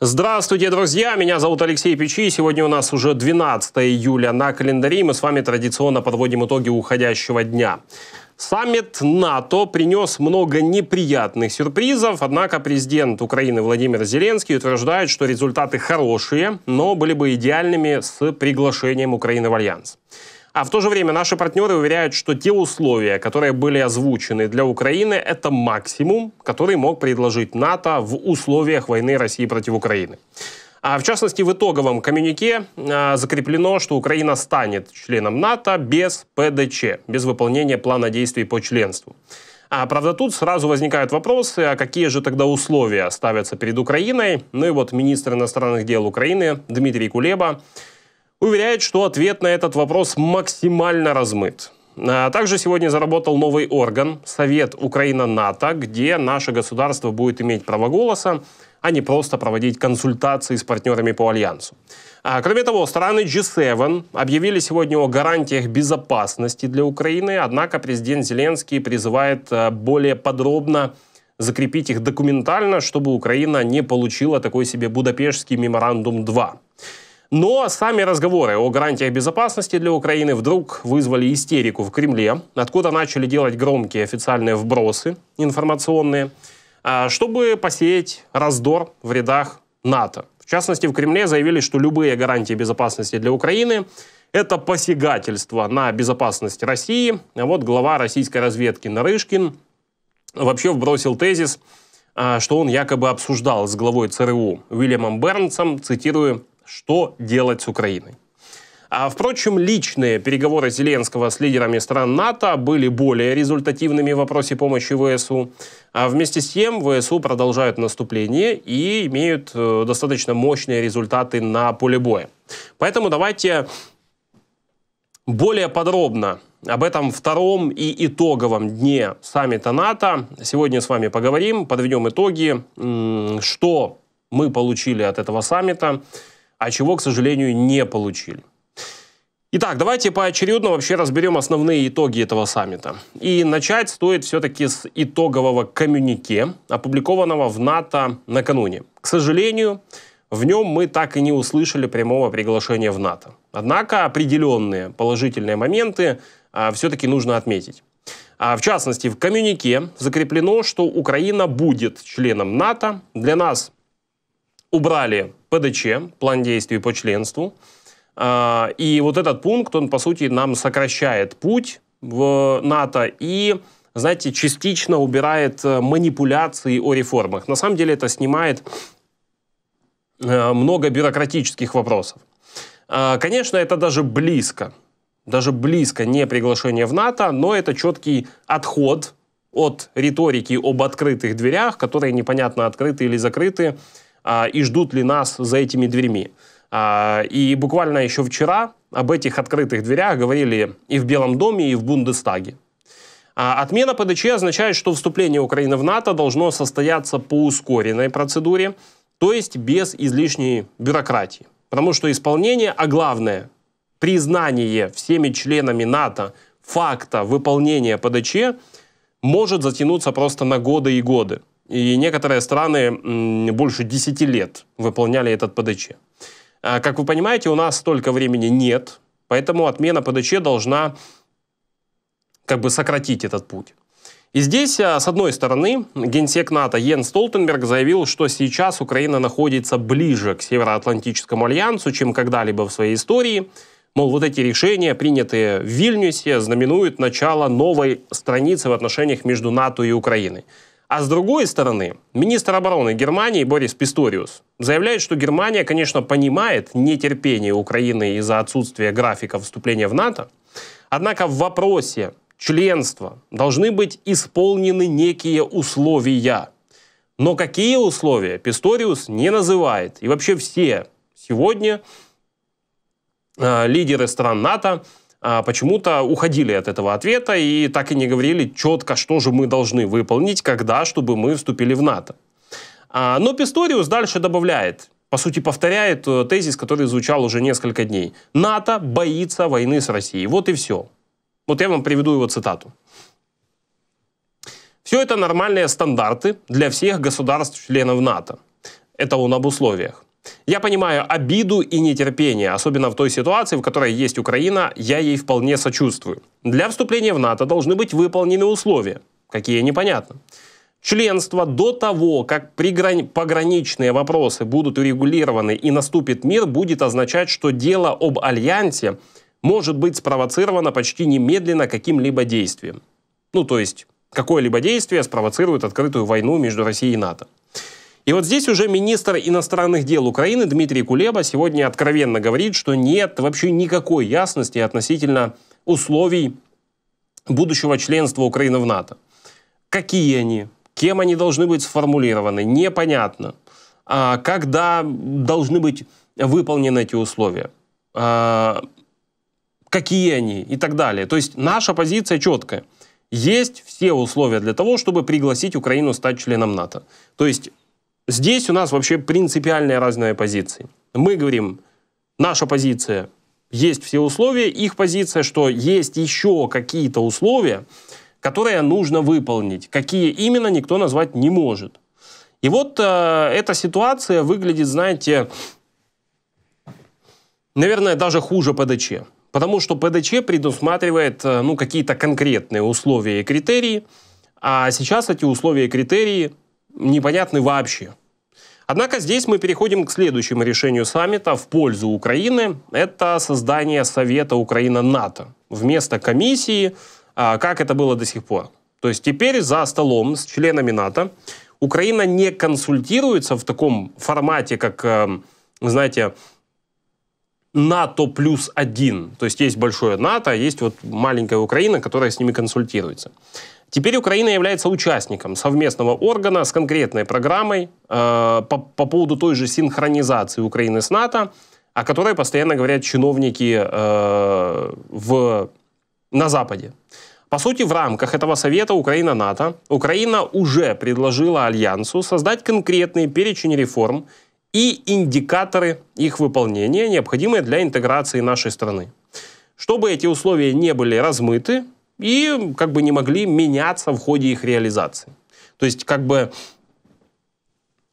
Здравствуйте, друзья! Меня зовут Алексей Печи. Сегодня у нас уже 12 июля на календаре, мы с вами традиционно подводим итоги уходящего дня. Саммит НАТО принес много неприятных сюрпризов, однако президент Украины Владимир Зеленский утверждает, что результаты хорошие, но были бы идеальными с приглашением Украины в Альянс. А в то же время наши партнеры уверяют, что те условия, которые были озвучены для Украины, это максимум, который мог предложить НАТО в условиях войны России против Украины. А в частности, в итоговом коммюнике а, закреплено, что Украина станет членом НАТО без ПДЧ, без выполнения плана действий по членству. А, правда, тут сразу возникают вопросы, а какие же тогда условия ставятся перед Украиной? Ну и вот министр иностранных дел Украины Дмитрий Кулеба уверяет, что ответ на этот вопрос максимально размыт. А также сегодня заработал новый орган – Совет Украина-НАТО, где наше государство будет иметь право голоса, а не просто проводить консультации с партнерами по альянсу. А, кроме того, страны G7 объявили сегодня о гарантиях безопасности для Украины, однако президент Зеленский призывает а, более подробно закрепить их документально, чтобы Украина не получила такой себе Будапештский меморандум 2. Но ну, а сами разговоры о гарантиях безопасности для Украины вдруг вызвали истерику в Кремле, откуда начали делать громкие официальные вбросы информационные, а, чтобы посеять раздор в рядах НАТО. В частности, в Кремле заявили, что любые гарантии безопасности для Украины – это посягательство на безопасность России. А вот глава российской разведки Нарышкин вообще вбросил тезис, а, что он якобы обсуждал с главой ЦРУ Уильямом Бернсом, цитирую, что делать с Украиной. А, впрочем, личные переговоры Зеленского с лидерами стран НАТО были более результативными в вопросе помощи ВСУ. А вместе с тем ВСУ продолжают наступление и имеют э, достаточно мощные результаты на поле боя. Поэтому давайте более подробно об этом втором и итоговом дне саммита НАТО. Сегодня с вами поговорим, подведем итоги, что мы получили от этого саммита – а чего, к сожалению, не получили. Итак, давайте поочередно вообще разберем основные итоги этого саммита. И начать стоит все-таки с итогового коммюнике, опубликованного в НАТО накануне. К сожалению, в нем мы так и не услышали прямого приглашения в НАТО. Однако определенные положительные моменты а, все-таки нужно отметить. А в частности, в коммюнике закреплено, что Украина будет членом НАТО. Для нас убрали ПДЧ, план действий по членству. А, и вот этот пункт, он, по сути, нам сокращает путь в НАТО и, знаете, частично убирает э, манипуляции о реформах. На самом деле это снимает э, много бюрократических вопросов. А, конечно, это даже близко, даже близко не приглашение в НАТО, но это четкий отход от риторики об открытых дверях, которые непонятно открыты или закрыты, а, и ждут ли нас за этими дверьми. А, и буквально еще вчера об этих открытых дверях говорили и в Белом доме, и в Бундестаге. А, отмена ПДЧ означает, что вступление Украины в НАТО должно состояться по ускоренной процедуре, то есть без излишней бюрократии. Потому что исполнение, а главное, признание всеми членами НАТО факта выполнения ПДЧ может затянуться просто на годы и годы. И некоторые страны больше 10 лет выполняли этот ПДЧ. А, как вы понимаете, у нас столько времени нет, поэтому отмена ПДЧ должна как бы сократить этот путь. И здесь, а, с одной стороны, генсек НАТО Йен Столтенберг заявил, что сейчас Украина находится ближе к Североатлантическому альянсу, чем когда-либо в своей истории. Мол, вот эти решения, принятые в Вильнюсе, знаменуют начало новой страницы в отношениях между НАТО и Украиной. А с другой стороны, министр обороны Германии Борис Писториус заявляет, что Германия, конечно, понимает нетерпение Украины из-за отсутствия графика вступления в НАТО, однако в вопросе членства должны быть исполнены некие условия. Но какие условия Писториус не называет. И вообще все сегодня э, лидеры стран НАТО а, почему-то уходили от этого ответа и так и не говорили четко, что же мы должны выполнить, когда, чтобы мы вступили в НАТО. А, но Писториус дальше добавляет, по сути, повторяет э, тезис, который звучал уже несколько дней. НАТО боится войны с Россией. Вот и все. Вот я вам приведу его цитату. Все это нормальные стандарты для всех государств-членов НАТО. Это он об условиях. Я понимаю обиду и нетерпение, особенно в той ситуации, в которой есть Украина, я ей вполне сочувствую. Для вступления в НАТО должны быть выполнены условия. Какие непонятно. Членство до того, как приграни- пограничные вопросы будут урегулированы и наступит мир, будет означать, что дело об альянсе может быть спровоцировано почти немедленно каким-либо действием. Ну, то есть, какое-либо действие спровоцирует открытую войну между Россией и НАТО. И вот здесь уже министр иностранных дел Украины Дмитрий Кулеба сегодня откровенно говорит, что нет вообще никакой ясности относительно условий будущего членства Украины в НАТО. Какие они? Кем они должны быть сформулированы? Непонятно. А когда должны быть выполнены эти условия? А какие они? И так далее. То есть наша позиция четкая. Есть все условия для того, чтобы пригласить Украину стать членом НАТО. То есть Здесь у нас вообще принципиальная разная позиция. Мы говорим, наша позиция есть все условия, их позиция, что есть еще какие-то условия, которые нужно выполнить. Какие именно, никто назвать не может. И вот э, эта ситуация выглядит, знаете, наверное, даже хуже ПДЧ. Потому что ПДЧ предусматривает э, ну, какие-то конкретные условия и критерии, а сейчас эти условия и критерии непонятны вообще. Однако здесь мы переходим к следующему решению саммита в пользу Украины. Это создание Совета Украина-НАТО вместо комиссии, а, как это было до сих пор. То есть теперь за столом с членами НАТО Украина не консультируется в таком формате, как, э, знаете, НАТО плюс один. То есть есть большое НАТО, а есть вот маленькая Украина, которая с ними консультируется. Теперь Украина является участником совместного органа с конкретной программой э, по, по поводу той же синхронизации Украины с НАТО, о которой постоянно говорят чиновники э, в, на Западе. По сути, в рамках этого совета Украина-НАТО Украина уже предложила Альянсу создать конкретный перечень реформ и индикаторы их выполнения, необходимые для интеграции нашей страны. Чтобы эти условия не были размыты, и как бы не могли меняться в ходе их реализации. То есть как бы,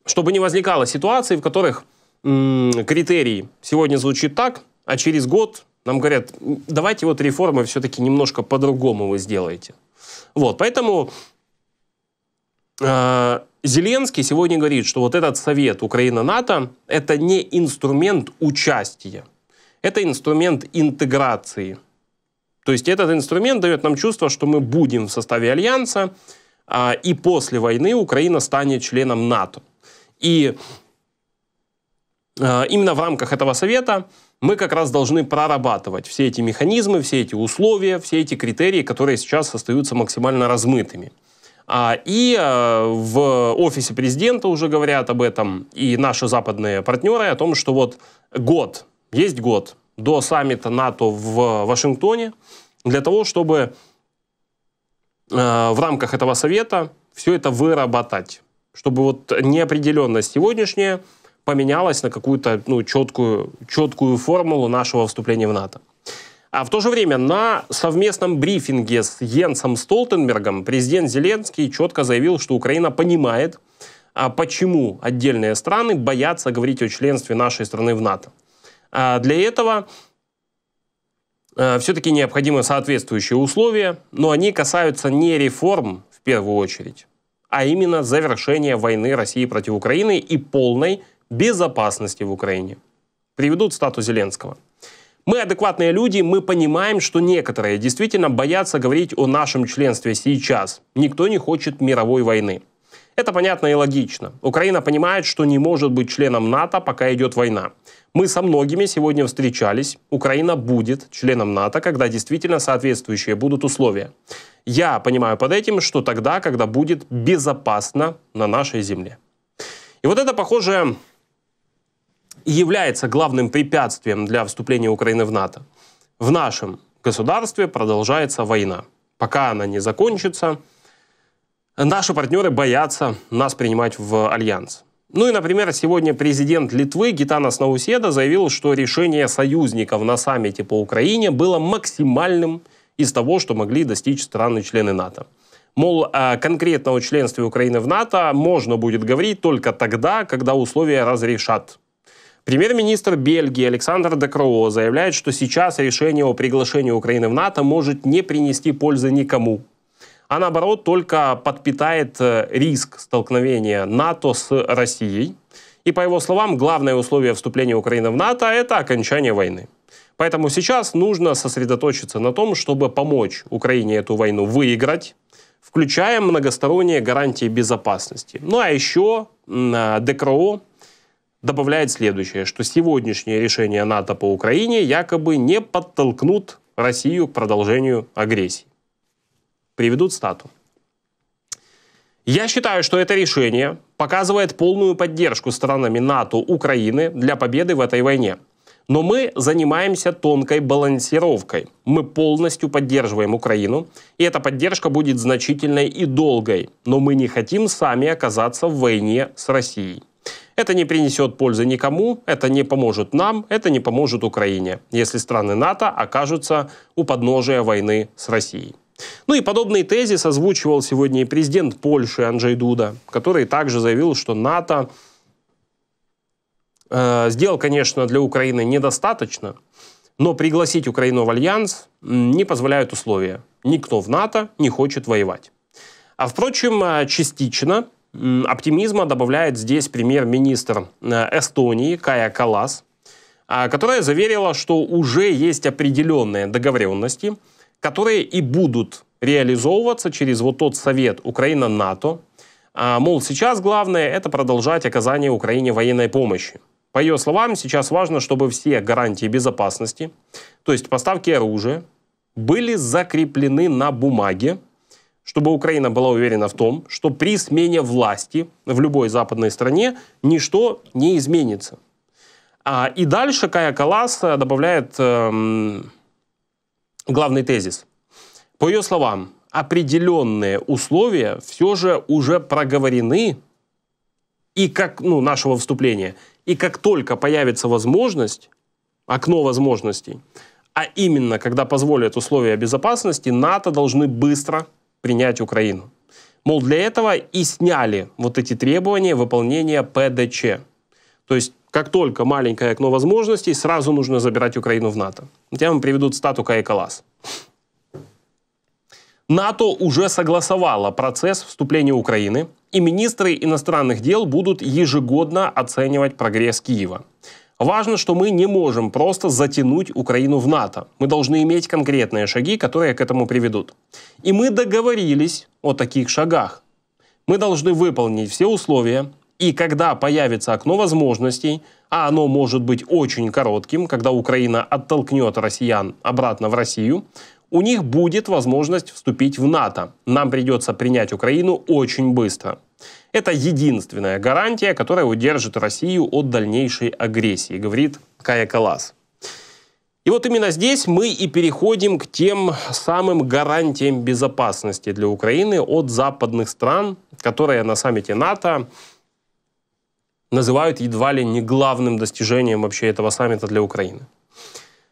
чтобы не возникало ситуации, в которых м- критерий сегодня звучит так, а через год нам говорят, давайте вот реформы все-таки немножко по-другому вы сделаете. Вот, поэтому э, Зеленский сегодня говорит, что вот этот совет Украина-НАТО это не инструмент участия, это инструмент интеграции. То есть этот инструмент дает нам чувство, что мы будем в составе альянса, а, и после войны Украина станет членом НАТО. И а, именно в рамках этого совета мы как раз должны прорабатывать все эти механизмы, все эти условия, все эти критерии, которые сейчас остаются максимально размытыми. А, и а, в офисе президента уже говорят об этом, и наши западные партнеры о том, что вот год, есть год, до саммита НАТО в Вашингтоне для того, чтобы э, в рамках этого совета все это выработать, чтобы вот неопределенность сегодняшняя поменялась на какую-то ну, четкую, четкую формулу нашего вступления в НАТО. А в то же время на совместном брифинге с Йенсом Столтенбергом президент Зеленский четко заявил, что Украина понимает, а почему отдельные страны боятся говорить о членстве нашей страны в НАТО. А для этого э, все-таки необходимы соответствующие условия, но они касаются не реформ в первую очередь, а именно завершения войны России против Украины и полной безопасности в Украине. Приведут стату Зеленского. Мы адекватные люди, мы понимаем, что некоторые действительно боятся говорить о нашем членстве сейчас. Никто не хочет мировой войны. Это понятно и логично. Украина понимает, что не может быть членом НАТО, пока идет война. Мы со многими сегодня встречались. Украина будет членом НАТО, когда действительно соответствующие будут условия. Я понимаю под этим, что тогда, когда будет безопасно на нашей земле. И вот это, похоже, является главным препятствием для вступления Украины в НАТО. В нашем государстве продолжается война. Пока она не закончится, наши партнеры боятся нас принимать в альянс. Ну и, например, сегодня президент Литвы Гитанас Науседа заявил, что решение союзников на саммите по Украине было максимальным из того, что могли достичь страны-члены НАТО. Мол, а, конкретно о членстве Украины в НАТО можно будет говорить только тогда, когда условия разрешат. Премьер-министр Бельгии Александр Декроо заявляет, что сейчас решение о приглашении Украины в НАТО может не принести пользы никому, а наоборот только подпитает э, риск столкновения НАТО с Россией. И по его словам, главное условие вступления Украины в НАТО – это окончание войны. Поэтому сейчас нужно сосредоточиться на том, чтобы помочь Украине эту войну выиграть, включая многосторонние гарантии безопасности. Ну а еще э, ДКРО добавляет следующее, что сегодняшнее решение НАТО по Украине якобы не подтолкнут Россию к продолжению агрессии. Приведут стату. Я считаю, что это решение показывает полную поддержку странами НАТО Украины для победы в этой войне. Но мы занимаемся тонкой балансировкой. Мы полностью поддерживаем Украину, и эта поддержка будет значительной и долгой. Но мы не хотим сами оказаться в войне с Россией. Это не принесет пользы никому, это не поможет нам, это не поможет Украине, если страны НАТО окажутся у подножия войны с Россией. Ну и подобный тезис озвучивал сегодня и президент Польши Анджей Дуда, который также заявил, что НАТО э, сделал, конечно, для Украины недостаточно, но пригласить Украину в альянс не позволяют условия. Никто в НАТО не хочет воевать. А впрочем, э, частично оптимизма добавляет здесь премьер-министр э, Эстонии Кая Калас, э, которая заверила, что уже есть определенные договоренности – которые и будут реализовываться через вот тот совет Украина-НАТО. А, мол, сейчас главное это продолжать оказание Украине военной помощи. По ее словам, сейчас важно, чтобы все гарантии безопасности, то есть поставки оружия, были закреплены на бумаге, чтобы Украина была уверена в том, что при смене власти в любой западной стране ничто не изменится. А, и дальше Кая Калас э, добавляет... Эм, главный тезис. По ее словам, определенные условия все же уже проговорены и как, ну, нашего вступления. И как только появится возможность, окно возможностей, а именно, когда позволят условия безопасности, НАТО должны быстро принять Украину. Мол, для этого и сняли вот эти требования выполнения ПДЧ. То есть как только маленькое окно возможностей, сразу нужно забирать Украину в НАТО. Я вам приведу цитату Каекалас. НАТО уже согласовало процесс вступления Украины, и министры иностранных дел будут ежегодно оценивать прогресс Киева. Важно, что мы не можем просто затянуть Украину в НАТО. Мы должны иметь конкретные шаги, которые к этому приведут. И мы договорились о таких шагах. Мы должны выполнить все условия, и когда появится окно возможностей, а оно может быть очень коротким, когда Украина оттолкнет россиян обратно в Россию, у них будет возможность вступить в НАТО. Нам придется принять Украину очень быстро. Это единственная гарантия, которая удержит Россию от дальнейшей агрессии, говорит Кая Калас. И вот именно здесь мы и переходим к тем самым гарантиям безопасности для Украины от западных стран, которые на саммите НАТО называют едва ли не главным достижением вообще этого саммита для Украины.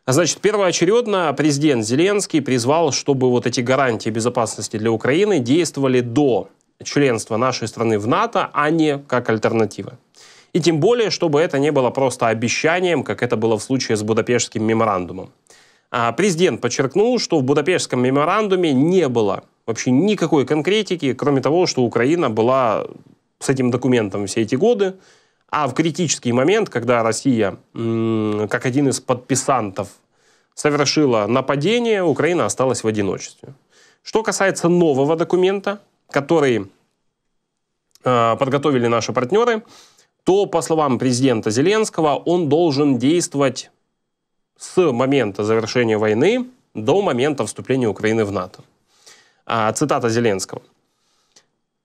А значит, первоочередно президент Зеленский призвал, чтобы вот эти гарантии безопасности для Украины действовали до членства нашей страны в НАТО, а не как альтернатива. И тем более, чтобы это не было просто обещанием, как это было в случае с Будапештским меморандумом. А президент подчеркнул, что в Будапештском меморандуме не было вообще никакой конкретики, кроме того, что Украина была с этим документом все эти годы, а в критический момент, когда Россия, как один из подписантов, совершила нападение, Украина осталась в одиночестве. Что касается нового документа, который а, подготовили наши партнеры, то, по словам президента Зеленского, он должен действовать с момента завершения войны до момента вступления Украины в НАТО. А, цитата Зеленского.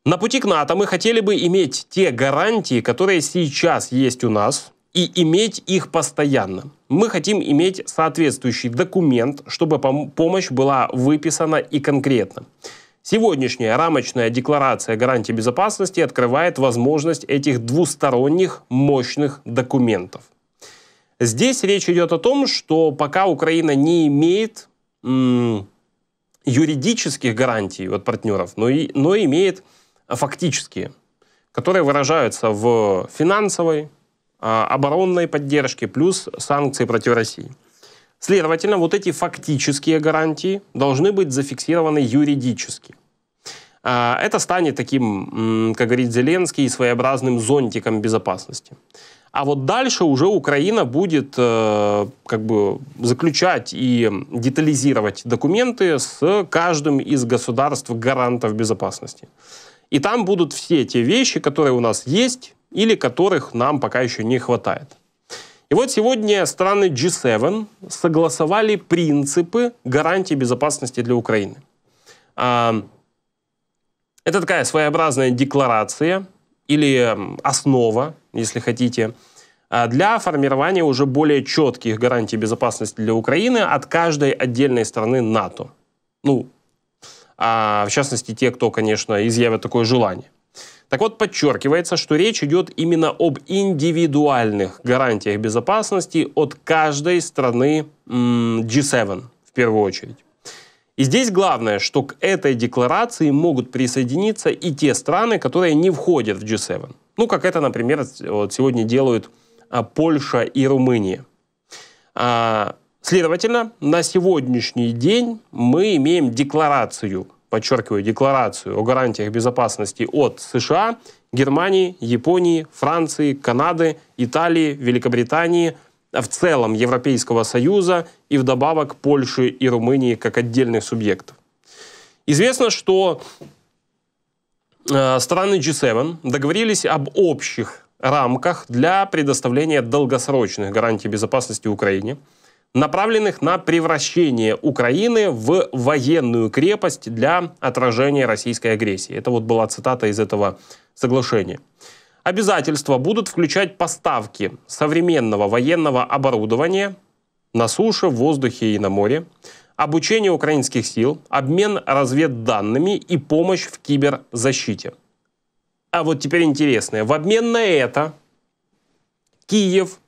На пути к НАТО мы хотели бы иметь те гарантии, которые сейчас есть у нас, и иметь их постоянно. Мы хотим иметь соответствующий документ, чтобы помощь была выписана и конкретно. Сегодняшняя рамочная декларация гарантии безопасности открывает возможность этих двусторонних мощных документов. Здесь речь идет о том, что пока Украина не имеет юридических гарантий от партнеров, но, и, но имеет фактические, которые выражаются в финансовой, а, оборонной поддержке плюс санкции против России. Следовательно, вот эти фактические гарантии должны быть зафиксированы юридически. А, это станет таким, как говорит Зеленский, своеобразным зонтиком безопасности. А вот дальше уже Украина будет э, как бы заключать и детализировать документы с каждым из государств гарантов безопасности. И там будут все те вещи, которые у нас есть или которых нам пока еще не хватает. И вот сегодня страны G7 согласовали принципы гарантии безопасности для Украины. А, это такая своеобразная декларация или основа, если хотите, а, для формирования уже более четких гарантий безопасности для Украины от каждой отдельной страны НАТО. Ну, а в частности те, кто, конечно, изъявят такое желание. Так вот, подчеркивается, что речь идет именно об индивидуальных гарантиях безопасности от каждой страны G7 в первую очередь. И здесь главное, что к этой декларации могут присоединиться и те страны, которые не входят в G7. Ну, как это, например, вот сегодня делают а, Польша и Румыния. А, Следовательно, на сегодняшний день мы имеем декларацию, подчеркиваю, декларацию о гарантиях безопасности от США, Германии, Японии, Франции, Канады, Италии, Великобритании, а в целом Европейского Союза и вдобавок Польши и Румынии как отдельных субъектов. Известно, что э, страны G7 договорились об общих рамках для предоставления долгосрочных гарантий безопасности Украине – направленных на превращение Украины в военную крепость для отражения российской агрессии. Это вот была цитата из этого соглашения. Обязательства будут включать поставки современного военного оборудования на суше, в воздухе и на море, обучение украинских сил, обмен разведданными и помощь в киберзащите. А вот теперь интересное. В обмен на это Киев –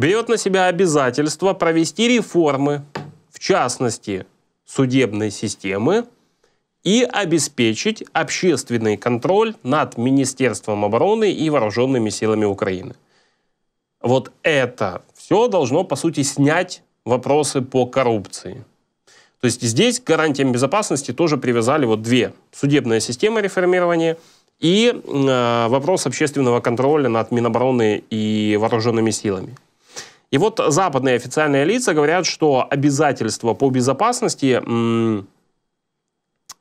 берет на себя обязательство провести реформы, в частности, судебной системы, и обеспечить общественный контроль над Министерством обороны и вооруженными силами Украины. Вот это все должно, по сути, снять вопросы по коррупции. То есть здесь к гарантиям безопасности тоже привязали вот две. Судебная система реформирования и э, вопрос общественного контроля над Минобороны и вооруженными силами. И вот западные официальные лица говорят, что обязательства по безопасности,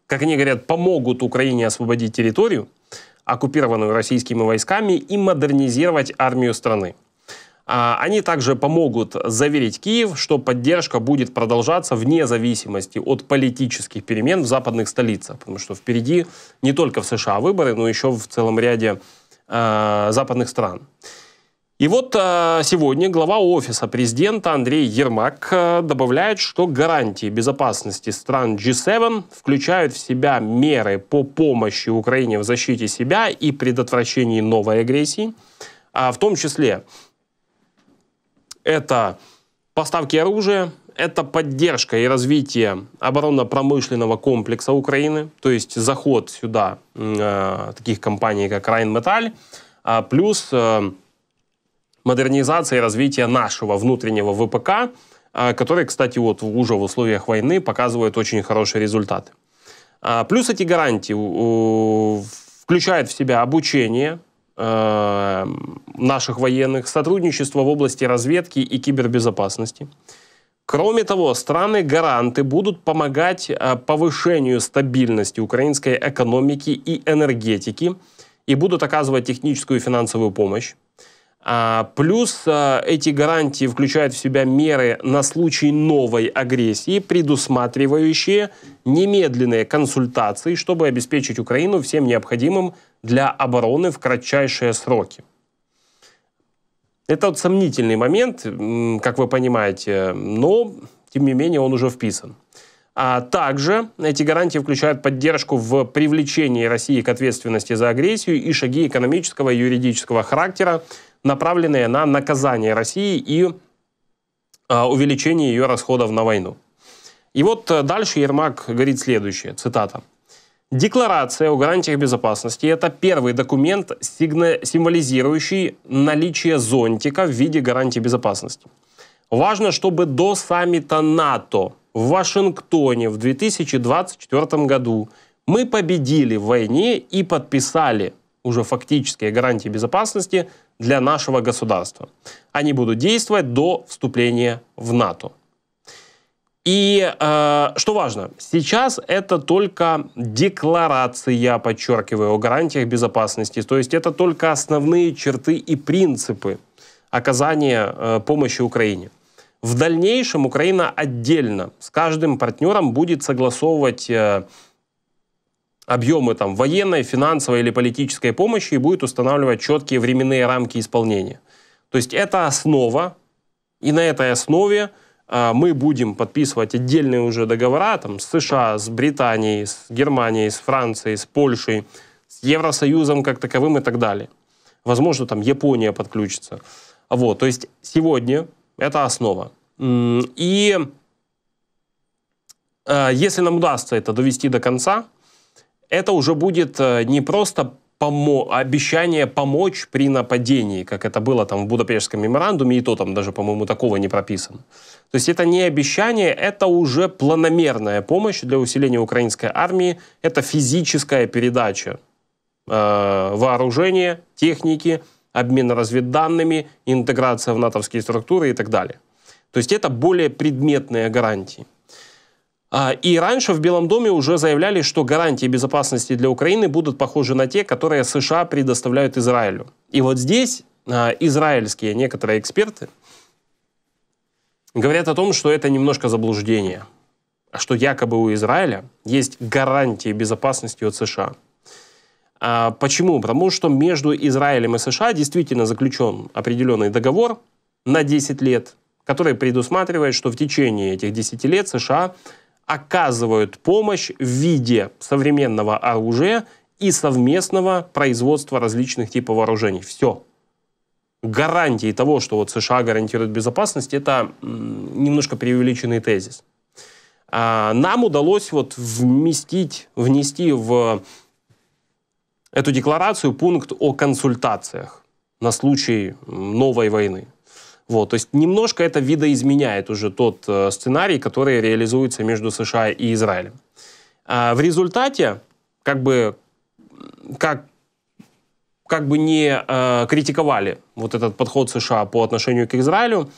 как они говорят, помогут Украине освободить территорию, оккупированную российскими войсками, и модернизировать армию страны. А, они также помогут заверить Киев, что поддержка будет продолжаться вне зависимости от политических перемен в западных столицах, потому что впереди не только в США выборы, но еще в целом ряде э, западных стран. И вот э, сегодня глава Офиса президента Андрей Ермак э, добавляет, что гарантии безопасности стран G7 включают в себя меры по помощи Украине в защите себя и предотвращении новой агрессии, а в том числе это поставки оружия, это поддержка и развитие оборонно-промышленного комплекса Украины, то есть заход сюда э, таких компаний, как Rheinmetall, а плюс э, модернизации и развития нашего внутреннего ВПК, а, который, кстати, вот уже в условиях войны показывает очень хорошие результаты. А, плюс эти гарантии включают в себя обучение а, наших военных, сотрудничество в области разведки и кибербезопасности. Кроме того, страны-гаранты будут помогать повышению стабильности украинской экономики и энергетики и будут оказывать техническую и финансовую помощь. А, плюс а, эти гарантии включают в себя меры на случай новой агрессии, предусматривающие немедленные консультации, чтобы обеспечить Украину всем необходимым для обороны в кратчайшие сроки. Это вот сомнительный момент, как вы понимаете, но, тем не менее, он уже вписан. А также эти гарантии включают поддержку в привлечении России к ответственности за агрессию и шаги экономического и юридического характера, направленные на наказание России и а, увеличение ее расходов на войну. И вот э, дальше Ермак говорит следующее, цитата. Декларация о гарантиях безопасности – это первый документ, символизирующий наличие зонтика в виде гарантии безопасности. Важно, чтобы до саммита НАТО в Вашингтоне в 2024 году мы победили в войне и подписали уже фактические гарантии безопасности для нашего государства. Они будут действовать до вступления в НАТО. И э, что важно, сейчас это только декларация, подчеркиваю, о гарантиях безопасности. То есть это только основные черты и принципы оказания э, помощи Украине. В дальнейшем Украина отдельно с каждым партнером будет согласовывать э, объемы там, военной, финансовой или политической помощи и будет устанавливать четкие временные рамки исполнения. То есть это основа, и на этой основе э, мы будем подписывать отдельные уже договора там, с США, с Британией, с Германией, с Францией, с Польшей, с Евросоюзом как таковым и так далее. Возможно, там Япония подключится. Вот, то есть сегодня это основа. И э, если нам удастся это довести до конца, это уже будет э, не просто помо обещание помочь при нападении, как это было там в Будапештском меморандуме, и то там даже, по-моему, такого не прописано. То есть это не обещание, это уже планомерная помощь для усиления украинской армии, это физическая передача э, вооружения, техники, обмен разведданными, интеграция в натовские структуры и так далее. То есть это более предметные гарантии. А, и раньше в Белом доме уже заявляли, что гарантии безопасности для Украины будут похожи на те, которые США предоставляют Израилю. И вот здесь а, израильские некоторые эксперты говорят о том, что это немножко заблуждение, а что якобы у Израиля есть гарантии безопасности от США. А, почему? Потому что между Израилем и США действительно заключен определенный договор на 10 лет, который предусматривает, что в течение этих 10 лет США оказывают помощь в виде современного оружия и совместного производства различных типов вооружений. Все. Гарантии того, что вот США гарантирует безопасность, это немножко преувеличенный тезис. А, нам удалось вот вместить, внести в эту декларацию пункт о консультациях на случай новой войны. Вот, то есть немножко это видоизменяет уже тот э, сценарий, который реализуется между США и Израилем. А в результате, как бы, как, как бы не э, критиковали вот этот подход США по отношению к Израилю,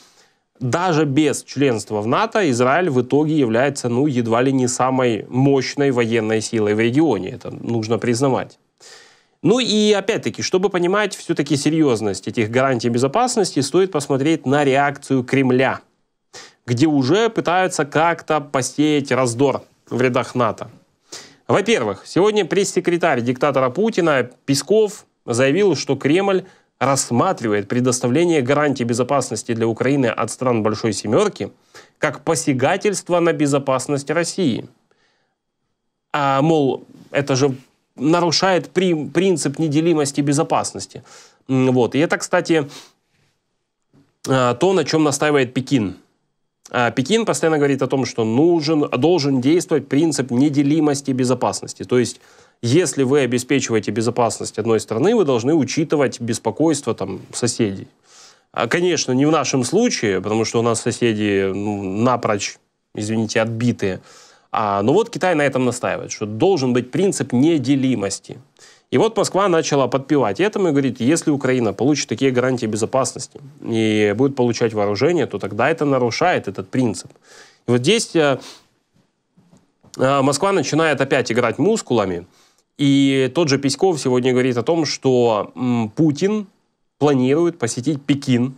даже без членства в НАТО Израиль в итоге является ну, едва ли не самой мощной военной силой в регионе. Это нужно признавать. Ну и опять-таки, чтобы понимать все-таки серьезность этих гарантий безопасности, стоит посмотреть на реакцию Кремля, где уже пытаются как-то посеять раздор в рядах НАТО. Во-первых, сегодня пресс-секретарь диктатора Путина Песков заявил, что Кремль рассматривает предоставление гарантий безопасности для Украины от стран Большой Семерки как посягательство на безопасность России. А, мол, это же нарушает при, принцип неделимости безопасности. Вот. И это, кстати, а, то, на чем настаивает Пекин. А, Пекин постоянно говорит о том, что нужен, должен действовать принцип неделимости безопасности. То есть, если вы обеспечиваете безопасность одной страны, вы должны учитывать беспокойство там, соседей. А, конечно, не в нашем случае, потому что у нас соседи ну, напрочь, извините, отбитые. А, ну вот Китай на этом настаивает, что должен быть принцип неделимости. И вот Москва начала подпевать этому и говорит, если Украина получит такие гарантии безопасности и будет получать вооружение, то тогда это нарушает этот принцип. И вот здесь э, э, Москва начинает опять играть мускулами. И тот же Письков сегодня говорит о том, что Путин планирует посетить Пекин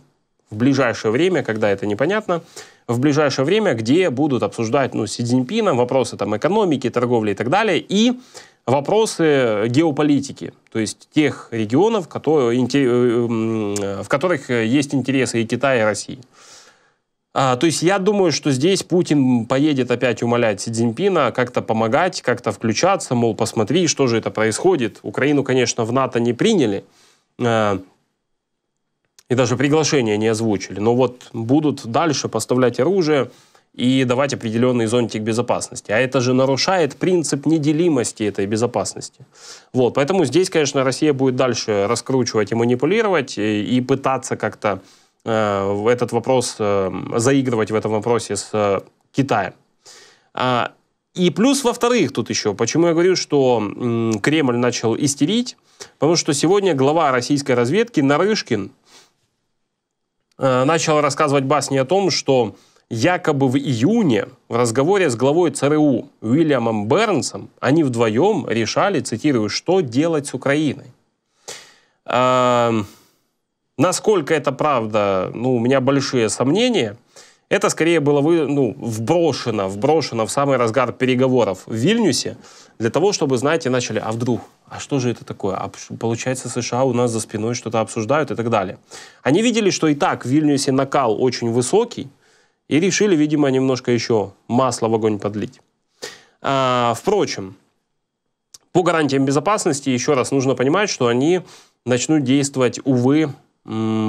в ближайшее время, когда это непонятно, в ближайшее время, где будут обсуждать ну, с Си Цзиньпином вопросы там, экономики, торговли и так далее, и вопросы геополитики, то есть тех регионов, которые, э, эм, э, в которых есть интересы и Китая, и России. А, то есть я думаю, что здесь Путин поедет опять умолять Си Цзиньпина как-то помогать, как-то включаться, мол, посмотри, что же это происходит. Украину, конечно, в НАТО не приняли, э, и даже приглашения не озвучили. Но вот будут дальше поставлять оружие и давать определенный зонтик безопасности. А это же нарушает принцип неделимости этой безопасности. Вот, поэтому здесь, конечно, Россия будет дальше раскручивать и манипулировать, и, пытаться как-то э, этот вопрос, э, заигрывать в этом вопросе с э, Китаем. А, и плюс, во-вторых, тут еще, почему я говорю, что м, Кремль начал истерить, потому что сегодня глава российской разведки Нарышкин Э, начал рассказывать басни о том, что якобы в июне в разговоре с главой ЦРУ Уильямом Бернсом они вдвоем решали, цитирую, что делать с Украиной. Э, насколько это правда, ну, у меня большие сомнения – это скорее было вы, ну, вброшено, вброшено в самый разгар переговоров в Вильнюсе, для того, чтобы, знаете, начали, а вдруг, а что же это такое? А получается, США у нас за спиной что-то обсуждают и так далее. Они видели, что и так в Вильнюсе накал очень высокий, и решили, видимо, немножко еще масла в огонь подлить. А, впрочем, по гарантиям безопасности, еще раз, нужно понимать, что они начнут действовать, увы,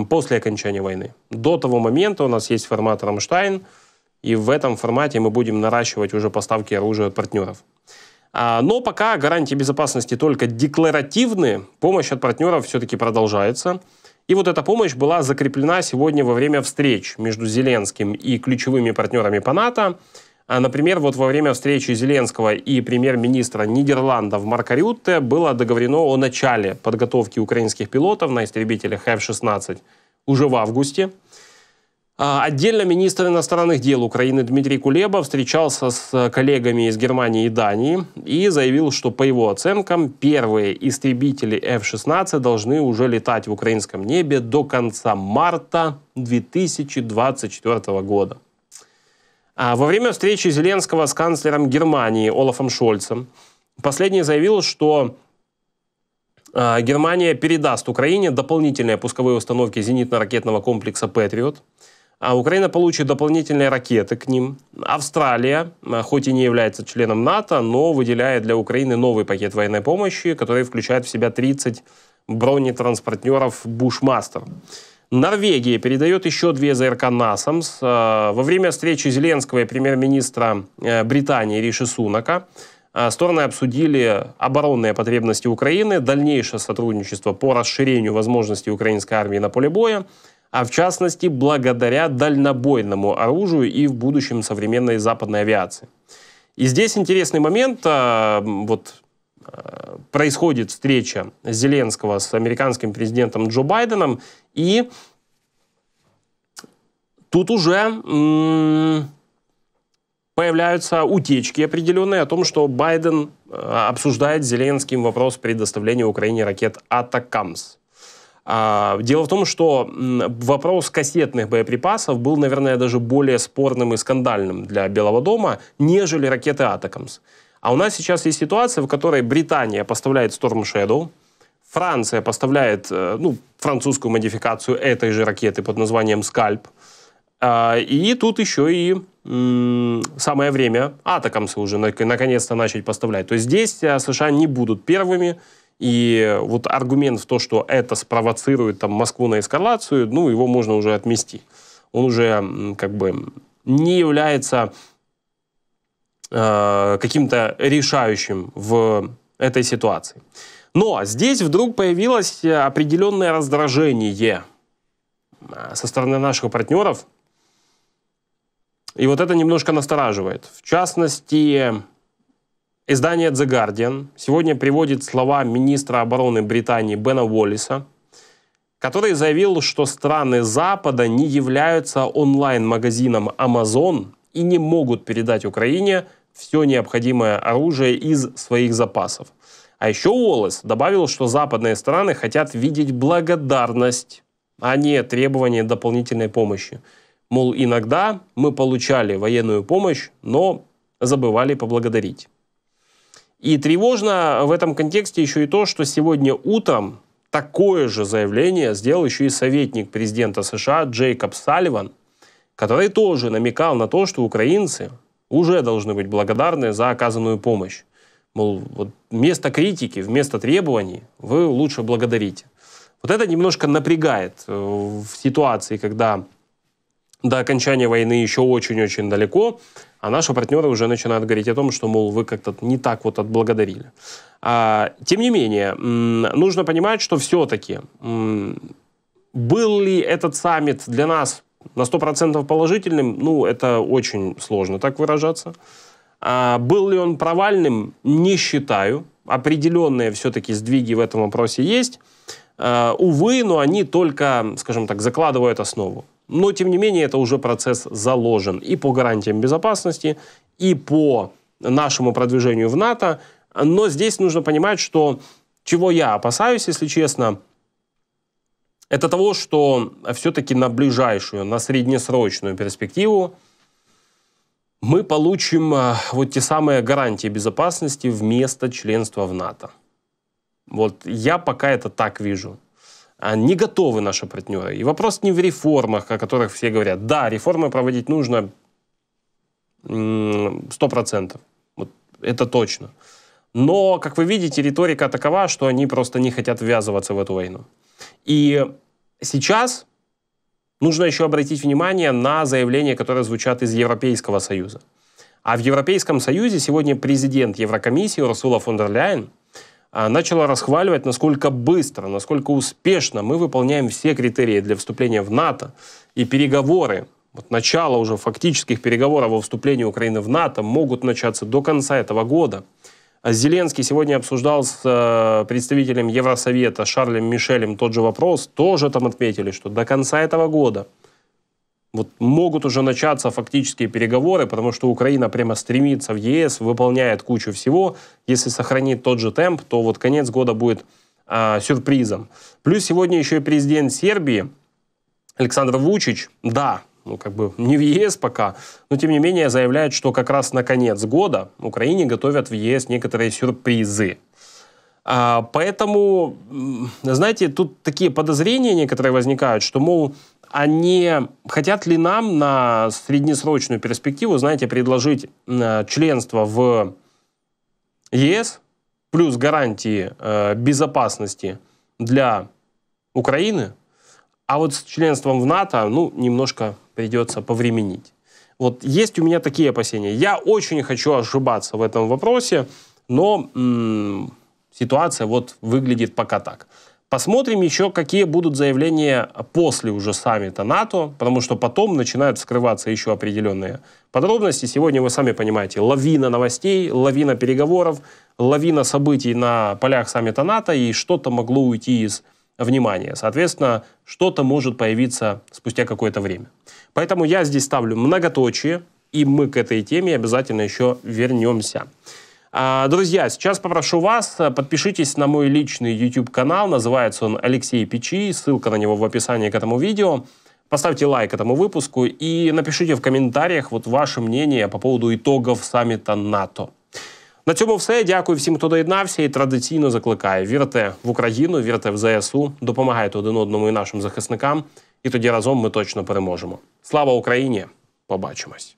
после окончания войны. До того момента у нас есть формат «Рамштайн», и в этом формате мы будем наращивать уже поставки оружия от партнеров. А, но пока гарантии безопасности только декларативные, помощь от партнеров все-таки продолжается. И вот эта помощь была закреплена сегодня во время встреч между Зеленским и ключевыми партнерами по НАТО – а, например, вот во время встречи Зеленского и премьер-министра Нидерландов Марка Рютте было договорено о начале подготовки украинских пилотов на истребителях F-16 уже в августе. А, отдельно министр иностранных дел Украины Дмитрий Кулеба встречался с коллегами из Германии и Дании и заявил, что по его оценкам первые истребители F-16 должны уже летать в украинском небе до конца марта 2024 года. А во время встречи Зеленского с канцлером Германии Олафом Шольцем последний заявил, что а, Германия передаст Украине дополнительные пусковые установки зенитно-ракетного комплекса «Патриот». А Украина получит дополнительные ракеты к ним. Австралия, а, хоть и не является членом НАТО, но выделяет для Украины новый пакет военной помощи, который включает в себя 30 бронетранспортеров «Бушмастер». Норвегия передает еще две ЗРК НАСАМС. Э, во время встречи Зеленского и премьер-министра э, Британии Риши Сунака э, стороны обсудили оборонные потребности Украины, дальнейшее сотрудничество по расширению возможностей украинской армии на поле боя, а в частности благодаря дальнобойному оружию и в будущем современной западной авиации. И здесь интересный момент, вот происходит встреча Зеленского с американским президентом Джо Байденом, и тут уже появляются утечки определенные о том, что Байден э, обсуждает с Зеленским вопрос предоставления Украине ракет «Атакамс». А, дело в том, что вопрос кассетных боеприпасов был, наверное, даже более спорным и скандальным для Белого дома, нежели ракеты «Атакамс». А у нас сейчас есть ситуация, в которой Британия поставляет Storm Shadow, Франция поставляет э, ну, французскую модификацию этой же ракеты под названием «Скальп». И тут еще и самое время атакамсы уже наконец-то начать поставлять. То есть здесь э, США не будут первыми. И вот аргумент в то, что это спровоцирует там, Москву на эскалацию, ну, его можно уже отмести. Он уже как бы не является Э, каким-то решающим в этой ситуации. Но здесь вдруг появилось определенное раздражение э, со стороны наших партнеров. И вот это немножко настораживает. В частности, издание The Guardian сегодня приводит слова министра обороны Британии Бена Уоллиса, который заявил, что страны Запада не являются онлайн-магазином Amazon и не могут передать Украине все необходимое оружие из своих запасов. А еще Уоллес добавил, что западные страны хотят видеть благодарность, а не требование дополнительной помощи. Мол, иногда мы получали военную помощь, но забывали поблагодарить. И тревожно в этом контексте еще и то, что сегодня утром такое же заявление сделал еще и советник президента США Джейкоб Салливан, который тоже намекал на то, что украинцы уже должны быть благодарны за оказанную помощь. Мол, вот вместо критики, вместо требований вы лучше благодарите. Вот это немножко напрягает э, в ситуации, когда до окончания войны еще очень-очень далеко, а наши партнеры уже начинают говорить о том, что, мол, вы как-то не так вот отблагодарили. А, тем не менее, нужно понимать, что все-таки был ли этот саммит для нас на 100% положительным, ну, это очень сложно так выражаться. А был ли он провальным, не считаю. Определенные все-таки сдвиги в этом вопросе есть. А, увы, но они только, скажем так, закладывают основу. Но, тем не менее, это уже процесс заложен и по гарантиям безопасности, и по нашему продвижению в НАТО. Но здесь нужно понимать, что чего я опасаюсь, если честно – это того, что все-таки на ближайшую, на среднесрочную перспективу мы получим а, вот те самые гарантии безопасности вместо членства в НАТО. Вот я пока это так вижу. А не готовы наши партнеры. И вопрос не в реформах, о которых все говорят. Да, реформы проводить нужно 100%. Вот это точно. Но, как вы видите, риторика такова, что они просто не хотят ввязываться в эту войну. И сейчас нужно еще обратить внимание на заявления, которые звучат из Европейского Союза. А в Европейском Союзе сегодня президент Еврокомиссии Урсула фон дер Ляйен а, начала расхваливать, насколько быстро, насколько успешно мы выполняем все критерии для вступления в НАТО и переговоры вот начало уже фактических переговоров о вступлении Украины в НАТО могут начаться до конца этого года. А Зеленский сегодня обсуждал с э, представителем Евросовета Шарлем Мишелем тот же вопрос, тоже там отметили, что до конца этого года вот могут уже начаться фактические переговоры, потому что Украина прямо стремится в ЕС, выполняет кучу всего. Если сохранит тот же темп, то вот конец года будет э, сюрпризом. Плюс сегодня еще и президент Сербии Александр Вучич, да, ну, как бы не в ЕС пока, но тем не менее заявляет, что как раз на конец года Украине готовят в ЕС некоторые сюрпризы. А, поэтому, знаете, тут такие подозрения некоторые возникают, что, мол, они а хотят ли нам на среднесрочную перспективу, знаете, предложить членство в ЕС плюс гарантии э, безопасности для Украины, а вот с членством в НАТО, ну, немножко придется повременить. Вот есть у меня такие опасения. Я очень хочу ошибаться в этом вопросе, но м -м, ситуация вот выглядит пока так. Посмотрим еще, какие будут заявления после уже саммита НАТО, потому что потом начинают скрываться еще определенные подробности. Сегодня вы сами понимаете, лавина новостей, лавина переговоров, лавина событий на полях саммита НАТО, и что-то могло уйти из внимания. Соответственно, что-то может появиться спустя какое-то время. Поэтому я здесь ставлю многоточие, и мы к этой теме обязательно еще вернемся. А, друзья, сейчас попрошу вас, э, подпишитесь на мой личный YouTube-канал, называется он Алексей Печи, ссылка на него в описании к этому видео. Поставьте лайк этому выпуску и напишите в комментариях вот ваше мнение по поводу итогов саммита НАТО. На цьому все. Дякую всім, хто доєднався, і традиційно закликаю: вірте в Україну, вірте в ЗСУ, допомагайте один одному і нашим захисникам. І тоді разом ми точно переможемо. Слава Україні! Побачимось!